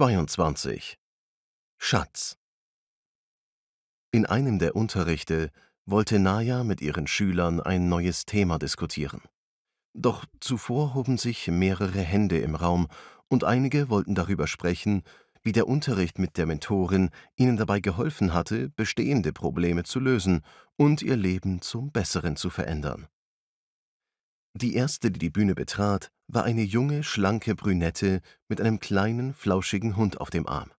22 Schatz In einem der Unterrichte wollte Naya mit ihren Schülern ein neues Thema diskutieren. Doch zuvor hoben sich mehrere Hände im Raum und einige wollten darüber sprechen, wie der Unterricht mit der Mentorin ihnen dabei geholfen hatte, bestehende Probleme zu lösen und ihr Leben zum Besseren zu verändern. Die erste, die die Bühne betrat, war eine junge, schlanke Brünette mit einem kleinen, flauschigen Hund auf dem Arm.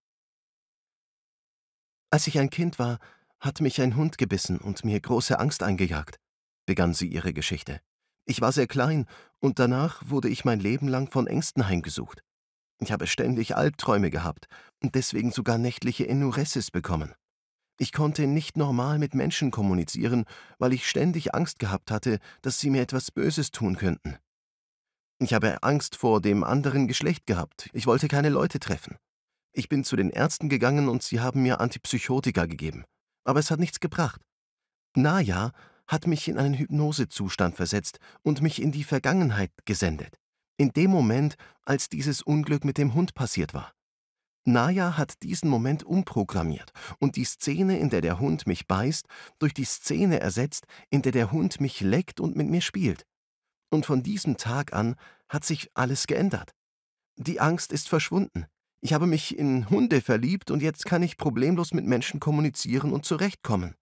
Als ich ein Kind war, hat mich ein Hund gebissen und mir große Angst eingejagt, begann sie ihre Geschichte. Ich war sehr klein und danach wurde ich mein Leben lang von Ängsten heimgesucht. Ich habe ständig Albträume gehabt und deswegen sogar nächtliche Enuresis bekommen. Ich konnte nicht normal mit Menschen kommunizieren, weil ich ständig Angst gehabt hatte, dass sie mir etwas Böses tun könnten. Ich habe Angst vor dem anderen Geschlecht gehabt. Ich wollte keine Leute treffen. Ich bin zu den Ärzten gegangen und sie haben mir Antipsychotika gegeben. Aber es hat nichts gebracht. Naja hat mich in einen Hypnosezustand versetzt und mich in die Vergangenheit gesendet. In dem Moment, als dieses Unglück mit dem Hund passiert war. Naya hat diesen Moment umprogrammiert und die Szene, in der der Hund mich beißt, durch die Szene ersetzt, in der der Hund mich leckt und mit mir spielt. Und von diesem Tag an hat sich alles geändert. Die Angst ist verschwunden. Ich habe mich in Hunde verliebt und jetzt kann ich problemlos mit Menschen kommunizieren und zurechtkommen.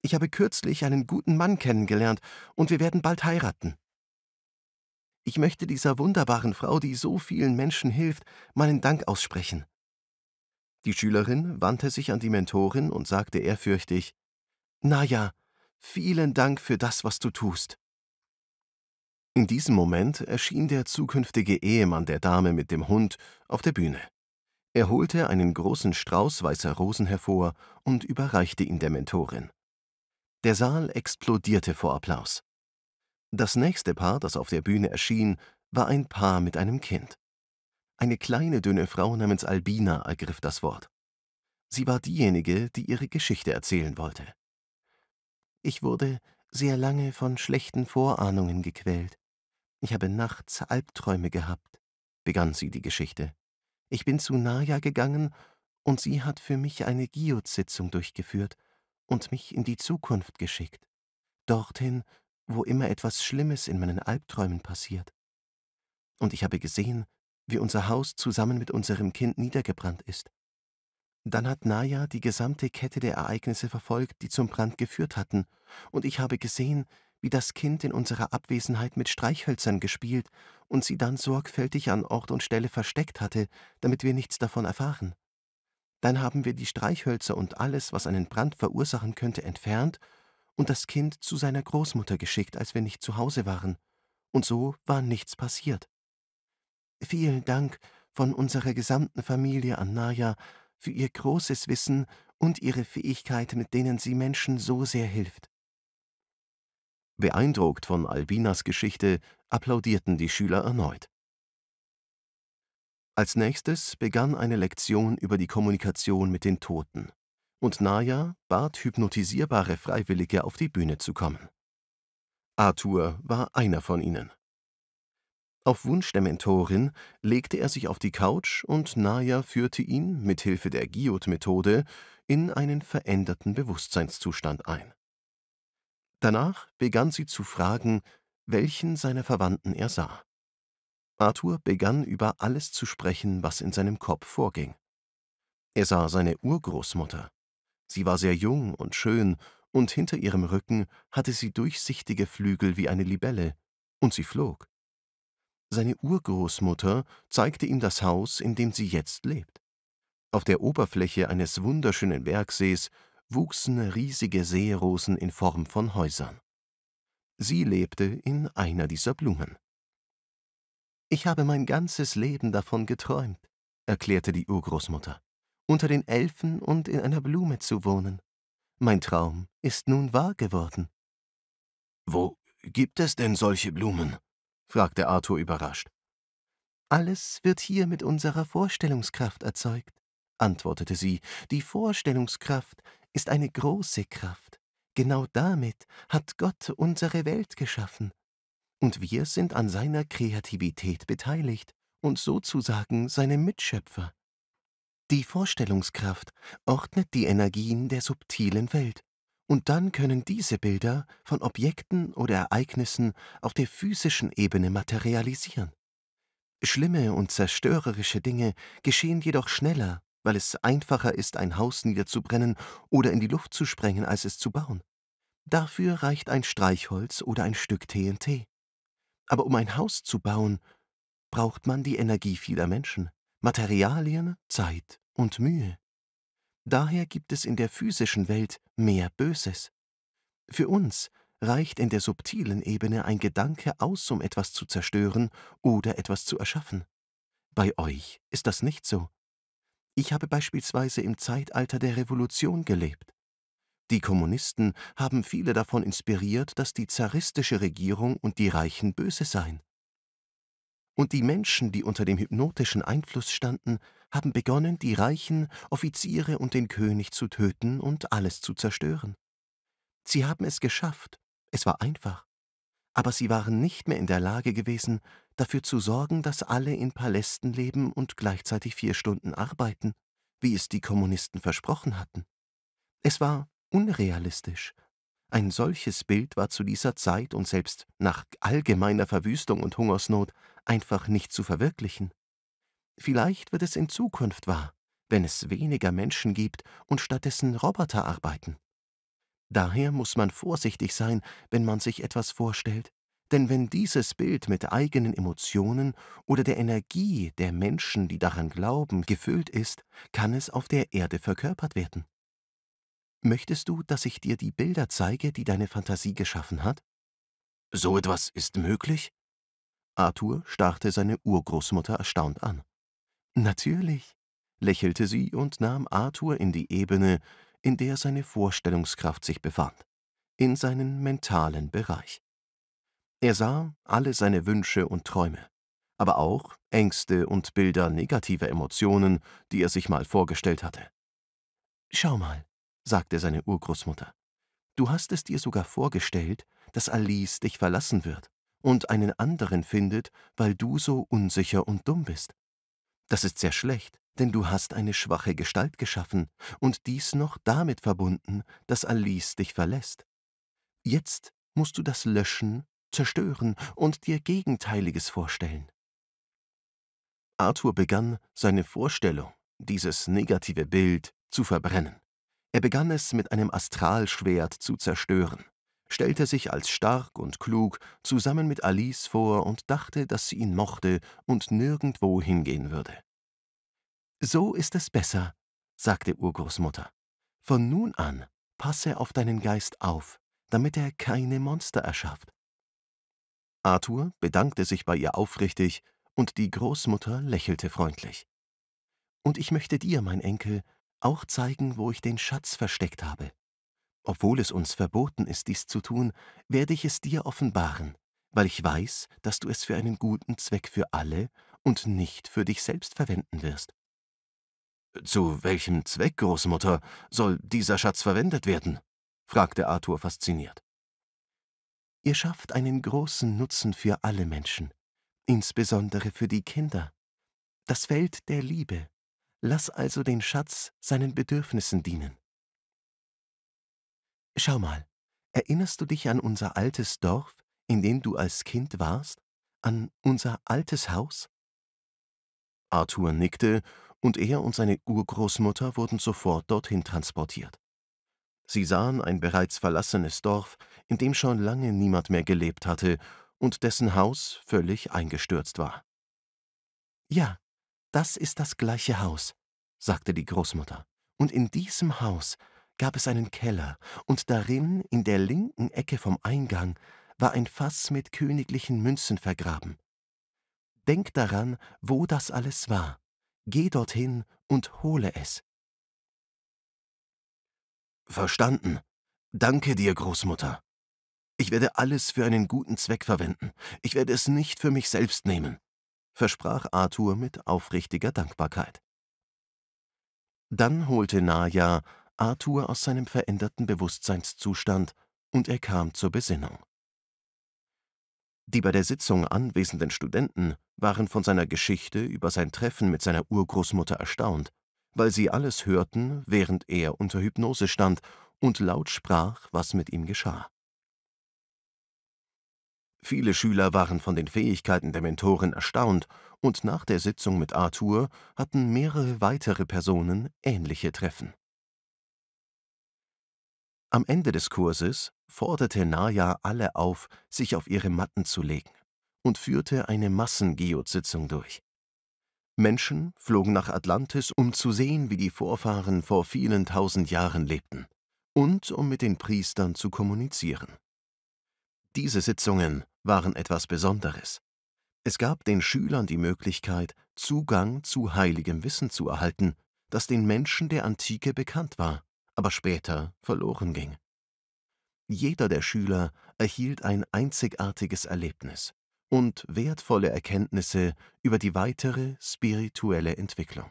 Ich habe kürzlich einen guten Mann kennengelernt und wir werden bald heiraten. Ich möchte dieser wunderbaren Frau, die so vielen Menschen hilft, meinen Dank aussprechen. Die Schülerin wandte sich an die Mentorin und sagte ehrfürchtig, Naja, vielen Dank für das, was du tust. In diesem Moment erschien der zukünftige Ehemann der Dame mit dem Hund auf der Bühne. Er holte einen großen Strauß weißer Rosen hervor und überreichte ihn der Mentorin. Der Saal explodierte vor Applaus. Das nächste Paar, das auf der Bühne erschien, war ein Paar mit einem Kind. Eine kleine, dünne Frau namens Albina ergriff das Wort. Sie war diejenige, die ihre Geschichte erzählen wollte. Ich wurde sehr lange von schlechten Vorahnungen gequält. Ich habe nachts Albträume gehabt, begann sie die Geschichte. Ich bin zu Naya gegangen und sie hat für mich eine Giot-Sitzung durchgeführt und mich in die Zukunft geschickt. Dorthin, wo immer etwas Schlimmes in meinen Albträumen passiert. Und ich habe gesehen, wie unser Haus zusammen mit unserem Kind niedergebrannt ist. Dann hat Naya die gesamte Kette der Ereignisse verfolgt, die zum Brand geführt hatten, und ich habe gesehen, wie das Kind in unserer Abwesenheit mit Streichhölzern gespielt und sie dann sorgfältig an Ort und Stelle versteckt hatte, damit wir nichts davon erfahren. Dann haben wir die Streichhölzer und alles, was einen Brand verursachen könnte, entfernt und das Kind zu seiner Großmutter geschickt, als wir nicht zu Hause waren. Und so war nichts passiert. Vielen Dank von unserer gesamten Familie an Naya für ihr großes Wissen und ihre Fähigkeit, mit denen sie Menschen so sehr hilft. Beeindruckt von Albinas Geschichte applaudierten die Schüler erneut. Als nächstes begann eine Lektion über die Kommunikation mit den Toten, und Naya bat hypnotisierbare Freiwillige auf die Bühne zu kommen. Arthur war einer von ihnen. Auf Wunsch der Mentorin legte er sich auf die Couch und Naya führte ihn mit Hilfe der giot methode in einen veränderten Bewusstseinszustand ein. Danach begann sie zu fragen, welchen seiner Verwandten er sah. Arthur begann über alles zu sprechen, was in seinem Kopf vorging. Er sah seine Urgroßmutter. Sie war sehr jung und schön, und hinter ihrem Rücken hatte sie durchsichtige Flügel wie eine Libelle, und sie flog. Seine Urgroßmutter zeigte ihm das Haus, in dem sie jetzt lebt. Auf der Oberfläche eines wunderschönen Bergsees wuchsen riesige Seerosen in Form von Häusern. Sie lebte in einer dieser Blumen. Ich habe mein ganzes Leben davon geträumt, erklärte die Urgroßmutter, unter den Elfen und in einer Blume zu wohnen. Mein Traum ist nun wahr geworden. Wo gibt es denn solche Blumen? fragte Arthur überrascht. Alles wird hier mit unserer Vorstellungskraft erzeugt, antwortete sie. Die Vorstellungskraft ist eine große Kraft. Genau damit hat Gott unsere Welt geschaffen. Und wir sind an seiner Kreativität beteiligt und sozusagen seine Mitschöpfer. Die Vorstellungskraft ordnet die Energien der subtilen Welt und dann können diese Bilder von Objekten oder Ereignissen auf der physischen Ebene materialisieren. Schlimme und zerstörerische Dinge geschehen jedoch schneller, weil es einfacher ist, ein Haus niederzubrennen oder in die Luft zu sprengen, als es zu bauen. Dafür reicht ein Streichholz oder ein Stück TNT. Aber um ein Haus zu bauen, braucht man die Energie vieler Menschen, Materialien, Zeit und Mühe. Daher gibt es in der physischen Welt mehr Böses. Für uns reicht in der subtilen Ebene ein Gedanke aus, um etwas zu zerstören oder etwas zu erschaffen. Bei euch ist das nicht so. Ich habe beispielsweise im Zeitalter der Revolution gelebt. Die Kommunisten haben viele davon inspiriert, dass die zaristische Regierung und die Reichen böse seien. Und die Menschen, die unter dem hypnotischen Einfluss standen, haben begonnen, die Reichen, Offiziere und den König zu töten und alles zu zerstören. Sie haben es geschafft, es war einfach, aber sie waren nicht mehr in der Lage gewesen, dafür zu sorgen, dass alle in Palästen leben und gleichzeitig vier Stunden arbeiten, wie es die Kommunisten versprochen hatten. Es war unrealistisch. Ein solches Bild war zu dieser Zeit und selbst nach allgemeiner Verwüstung und Hungersnot einfach nicht zu verwirklichen. Vielleicht wird es in Zukunft wahr, wenn es weniger Menschen gibt und stattdessen Roboter arbeiten. Daher muss man vorsichtig sein, wenn man sich etwas vorstellt, denn wenn dieses Bild mit eigenen Emotionen oder der Energie der Menschen, die daran glauben, gefüllt ist, kann es auf der Erde verkörpert werden. Möchtest du, dass ich dir die Bilder zeige, die deine Fantasie geschaffen hat? So etwas ist möglich? Arthur starrte seine Urgroßmutter erstaunt an. Natürlich, lächelte sie und nahm Arthur in die Ebene, in der seine Vorstellungskraft sich befand, in seinen mentalen Bereich. Er sah alle seine Wünsche und Träume, aber auch Ängste und Bilder negativer Emotionen, die er sich mal vorgestellt hatte. Schau mal, sagte seine Urgroßmutter, du hast es dir sogar vorgestellt, dass Alice dich verlassen wird und einen anderen findet, weil du so unsicher und dumm bist. Das ist sehr schlecht, denn du hast eine schwache Gestalt geschaffen und dies noch damit verbunden, dass Alice dich verlässt. Jetzt musst du das löschen, zerstören und dir Gegenteiliges vorstellen. Arthur begann, seine Vorstellung, dieses negative Bild, zu verbrennen. Er begann es mit einem Astralschwert zu zerstören stellte sich als stark und klug zusammen mit Alice vor und dachte, dass sie ihn mochte und nirgendwo hingehen würde. So ist es besser, sagte Urgroßmutter. Von nun an passe auf deinen Geist auf, damit er keine Monster erschafft. Arthur bedankte sich bei ihr aufrichtig, und die Großmutter lächelte freundlich. Und ich möchte dir, mein Enkel, auch zeigen, wo ich den Schatz versteckt habe. Obwohl es uns verboten ist, dies zu tun, werde ich es dir offenbaren, weil ich weiß, dass du es für einen guten Zweck für alle und nicht für dich selbst verwenden wirst. Zu welchem Zweck, Großmutter, soll dieser Schatz verwendet werden? fragte Arthur fasziniert. Ihr schafft einen großen Nutzen für alle Menschen, insbesondere für die Kinder. Das Feld der Liebe. Lass also den Schatz seinen Bedürfnissen dienen. Schau mal, erinnerst du dich an unser altes Dorf, in dem du als Kind warst? An unser altes Haus? Arthur nickte, und er und seine Urgroßmutter wurden sofort dorthin transportiert. Sie sahen ein bereits verlassenes Dorf, in dem schon lange niemand mehr gelebt hatte und dessen Haus völlig eingestürzt war. Ja, das ist das gleiche Haus, sagte die Großmutter, und in diesem Haus gab es einen Keller, und darin, in der linken Ecke vom Eingang, war ein Fass mit königlichen Münzen vergraben. Denk daran, wo das alles war. Geh dorthin und hole es. Verstanden. Danke dir, Großmutter. Ich werde alles für einen guten Zweck verwenden. Ich werde es nicht für mich selbst nehmen, versprach Arthur mit aufrichtiger Dankbarkeit. Dann holte Naja Arthur aus seinem veränderten Bewusstseinszustand und er kam zur Besinnung. Die bei der Sitzung anwesenden Studenten waren von seiner Geschichte über sein Treffen mit seiner Urgroßmutter erstaunt, weil sie alles hörten, während er unter Hypnose stand und laut sprach, was mit ihm geschah. Viele Schüler waren von den Fähigkeiten der Mentorin erstaunt, und nach der Sitzung mit Arthur hatten mehrere weitere Personen ähnliche Treffen. Am Ende des Kurses forderte Naja alle auf, sich auf ihre Matten zu legen und führte eine Massengeot-Sitzung durch. Menschen flogen nach Atlantis, um zu sehen, wie die Vorfahren vor vielen tausend Jahren lebten und um mit den Priestern zu kommunizieren. Diese Sitzungen waren etwas Besonderes. Es gab den Schülern die Möglichkeit, Zugang zu heiligem Wissen zu erhalten, das den Menschen der Antike bekannt war aber später verloren ging. Jeder der Schüler erhielt ein einzigartiges Erlebnis und wertvolle Erkenntnisse über die weitere spirituelle Entwicklung.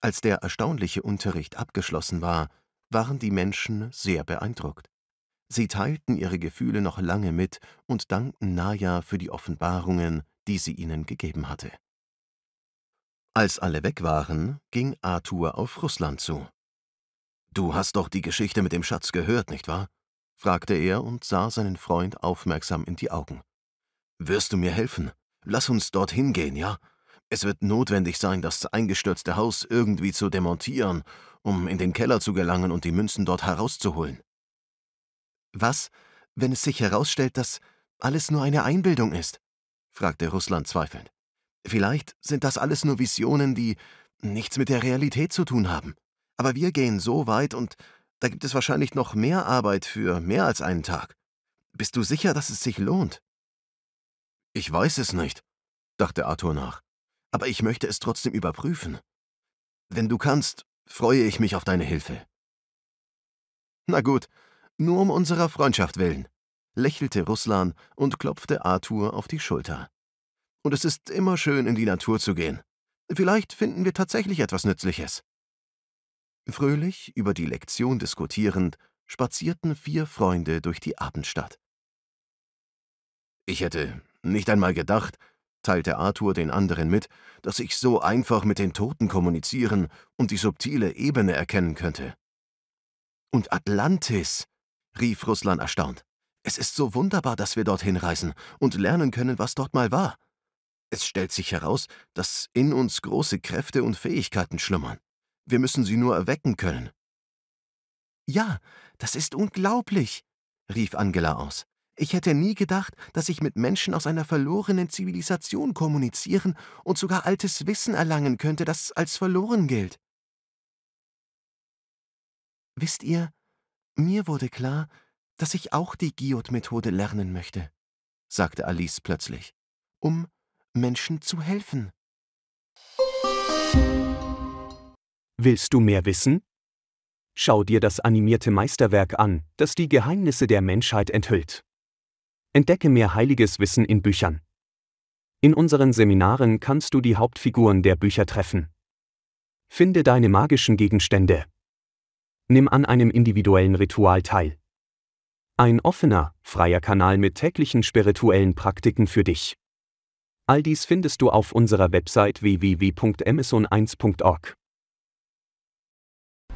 Als der erstaunliche Unterricht abgeschlossen war, waren die Menschen sehr beeindruckt. Sie teilten ihre Gefühle noch lange mit und dankten Naya für die Offenbarungen, die sie ihnen gegeben hatte. Als alle weg waren, ging Arthur auf Russland zu. Du hast doch die Geschichte mit dem Schatz gehört, nicht wahr? fragte er und sah seinen Freund aufmerksam in die Augen. Wirst du mir helfen? Lass uns dorthin gehen, ja? Es wird notwendig sein, das eingestürzte Haus irgendwie zu demontieren, um in den Keller zu gelangen und die Münzen dort herauszuholen. Was, wenn es sich herausstellt, dass alles nur eine Einbildung ist? fragte Russland zweifelnd. Vielleicht sind das alles nur Visionen, die nichts mit der Realität zu tun haben. Aber wir gehen so weit und da gibt es wahrscheinlich noch mehr Arbeit für mehr als einen Tag. Bist du sicher, dass es sich lohnt? Ich weiß es nicht, dachte Arthur nach. Aber ich möchte es trotzdem überprüfen. Wenn du kannst, freue ich mich auf deine Hilfe. Na gut, nur um unserer Freundschaft willen, lächelte Ruslan und klopfte Arthur auf die Schulter. Und es ist immer schön, in die Natur zu gehen. Vielleicht finden wir tatsächlich etwas Nützliches. Fröhlich über die Lektion diskutierend, spazierten vier Freunde durch die Abendstadt. Ich hätte nicht einmal gedacht, teilte Arthur den anderen mit, dass ich so einfach mit den Toten kommunizieren und die subtile Ebene erkennen könnte. Und Atlantis, rief Russland erstaunt. Es ist so wunderbar, dass wir dorthin reisen und lernen können, was dort mal war. Es stellt sich heraus, dass in uns große Kräfte und Fähigkeiten schlummern. Wir müssen sie nur erwecken können. Ja, das ist unglaublich, rief Angela aus. Ich hätte nie gedacht, dass ich mit Menschen aus einer verlorenen Zivilisation kommunizieren und sogar altes Wissen erlangen könnte, das als verloren gilt. Wisst ihr, mir wurde klar, dass ich auch die Giot-Methode lernen möchte, sagte Alice plötzlich, um Menschen zu helfen. Willst du mehr wissen? Schau dir das animierte Meisterwerk an, das die Geheimnisse der Menschheit enthüllt. Entdecke mehr heiliges Wissen in Büchern. In unseren Seminaren kannst du die Hauptfiguren der Bücher treffen. Finde deine magischen Gegenstände. Nimm an einem individuellen Ritual teil. Ein offener, freier Kanal mit täglichen spirituellen Praktiken für dich. All dies findest du auf unserer Website wwwemison 1org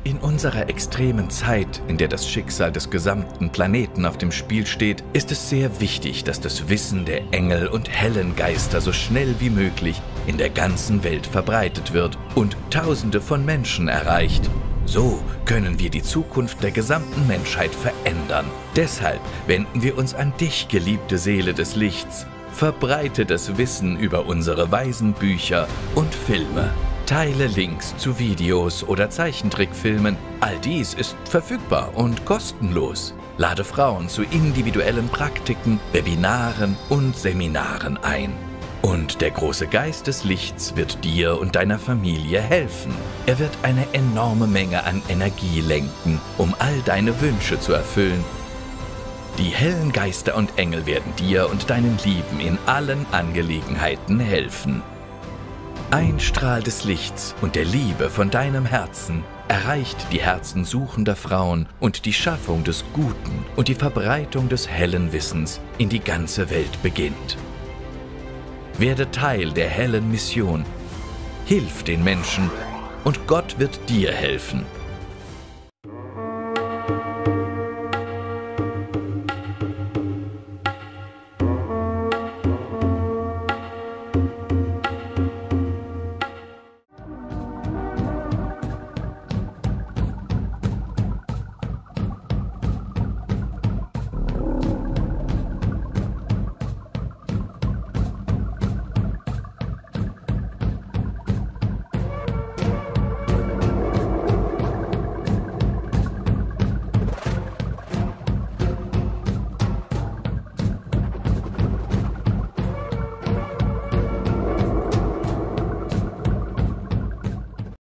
In unserer extremen Zeit, in der das Schicksal des gesamten Planeten auf dem Spiel steht, ist es sehr wichtig, dass das Wissen der Engel und hellen Geister so schnell wie möglich in der ganzen Welt verbreitet wird und Tausende von Menschen erreicht. So können wir die Zukunft der gesamten Menschheit verändern. Deshalb wenden wir uns an dich, geliebte Seele des Lichts. Verbreite das Wissen über unsere weisen Bücher und Filme. Teile Links zu Videos oder Zeichentrickfilmen. All dies ist verfügbar und kostenlos. Lade Frauen zu individuellen Praktiken, Webinaren und Seminaren ein. Und der große Geist des Lichts wird dir und deiner Familie helfen. Er wird eine enorme Menge an Energie lenken, um all deine Wünsche zu erfüllen die hellen Geister und Engel werden dir und deinen Lieben in allen Angelegenheiten helfen. Ein Strahl des Lichts und der Liebe von deinem Herzen erreicht die Herzen suchender Frauen und die Schaffung des Guten und die Verbreitung des hellen Wissens in die ganze Welt beginnt. Werde Teil der hellen Mission, hilf den Menschen und Gott wird dir helfen.